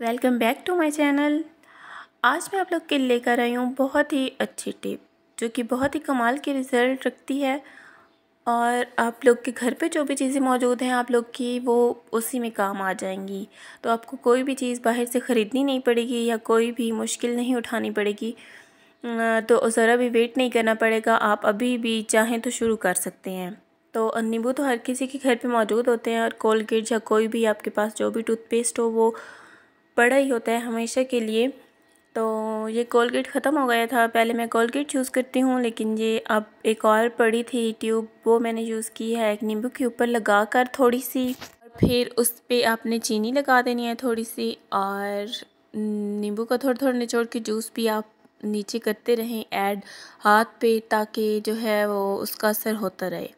welcome back to my channel आज मैं आप लोग के लेकर आई हूँ बहुत ही अच्छी टिप जो कि बहुत ही कमाल के रिज़ल्ट रखती है और आप लोग के घर पे जो भी चीज़ें मौजूद हैं आप लोग की वो उसी में काम आ जाएंगी तो आपको कोई भी चीज़ बाहर से ख़रीदनी नहीं पड़ेगी या कोई भी मुश्किल नहीं उठानी पड़ेगी तो ज़रा भी वेट नहीं करना पड़ेगा आप अभी भी चाहें तो शुरू कर सकते हैं तो नींबू तो हर किसी के घर पे मौजूद होते हैं और कोलगेट या कोई भी आपके पास जो भी टूथपेस्ट हो वो बड़ा ही होता है हमेशा के लिए तो ये कोलगेट ख़त्म हो गया था पहले मैं कोलगेट यूज़ करती हूँ लेकिन ये अब एक और पड़ी थी ट्यूब वो मैंने यूज़ की है एक नींबू के ऊपर लगा कर थोड़ी सी और फिर उस पर आपने चीनी लगा देनी है थोड़ी सी और नींबू का थोड़ा थोड़ा निचोड़ के जूस भी आप नीचे करते रहें ऐड हाथ पे ताकि जो है वो उसका असर होता रहे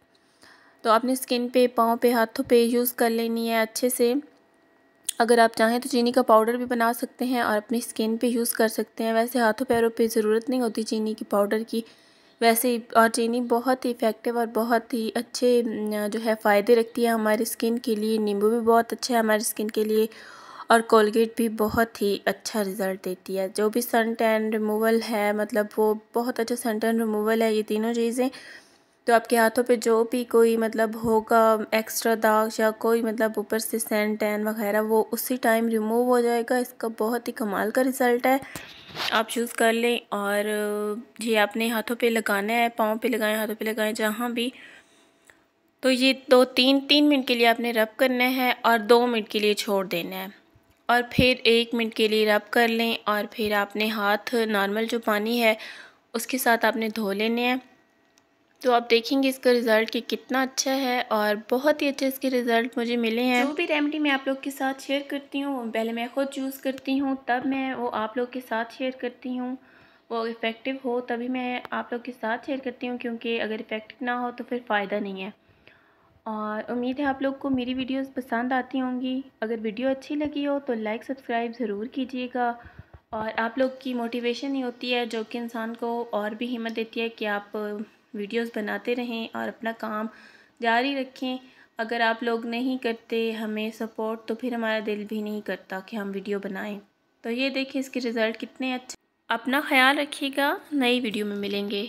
तो आपने स्किन पे पाँव पे हाथों पे यूज़ कर लेनी है अच्छे से अगर आप चाहें तो चीनी का पाउडर भी बना सकते हैं और अपनी स्किन पे यूज़ कर सकते हैं वैसे हाथों पैरों पे ज़रूरत नहीं होती चीनी की पाउडर की वैसे और चीनी बहुत ही इफ़ेक्टिव और बहुत ही अच्छे जो है फ़ायदे रखती है हमारी स्किन के लिए नींबू भी बहुत अच्छा है हमारी स्किन के लिए और कोलगेट भी बहुत ही अच्छा रिज़ल्ट देती है जो भी सन टैन रिमूवल है मतलब वो बहुत अच्छा सन टैन रिमूवल है ये तीनों चीज़ें तो आपके हाथों पे जो भी कोई मतलब होगा एक्स्ट्रा दाग या कोई मतलब ऊपर से सैन टैन वगैरह वो उसी टाइम रिमूव हो जाएगा इसका बहुत ही कमाल का रिज़ल्ट है आप चूज़ कर लें और ये आपने हाथों पे लगाना है पाँव पे लगाएं हाथों पे लगाएं जहाँ भी तो ये दो तीन तीन मिनट के लिए आपने रब करना है और दो मिनट के लिए छोड़ देना है और फिर एक मिनट के लिए रब कर लें और फिर आपने हाथ नॉर्मल जो पानी है उसके साथ आपने धो लेने हैं तो आप देखेंगे इसका रिज़ल्ट कि कितना अच्छा है और बहुत ही अच्छे इसके रिज़ल्ट मुझे मिले हैं जो भी रेमडी मैं आप लोग के साथ शेयर करती हूँ पहले मैं ख़ुद चूज़ करती हूँ तब मैं वो आप लोग के साथ शेयर करती हूँ वो इफ़ेक्टिव हो तभी मैं आप लोग के साथ शेयर करती हूँ क्योंकि अगर इफ़ेक्टिव ना हो तो फिर फ़ायदा नहीं है और उम्मीद है आप लोग को मेरी वीडियोज़ पसंद आती होंगी अगर वीडियो अच्छी लगी हो तो लाइक सब्सक्राइब ज़रूर कीजिएगा और आप लोग की मोटिवेशन ही होती है जो कि इंसान को और भी हिम्मत देती है कि आप वीडियोस बनाते रहें और अपना काम जारी रखें अगर आप लोग नहीं करते हमें सपोर्ट तो फिर हमारा दिल भी नहीं करता कि हम वीडियो बनाएं तो ये देखिए इसके रिज़ल्ट कितने अच्छे अपना ख्याल रखिएगा नई वीडियो में मिलेंगे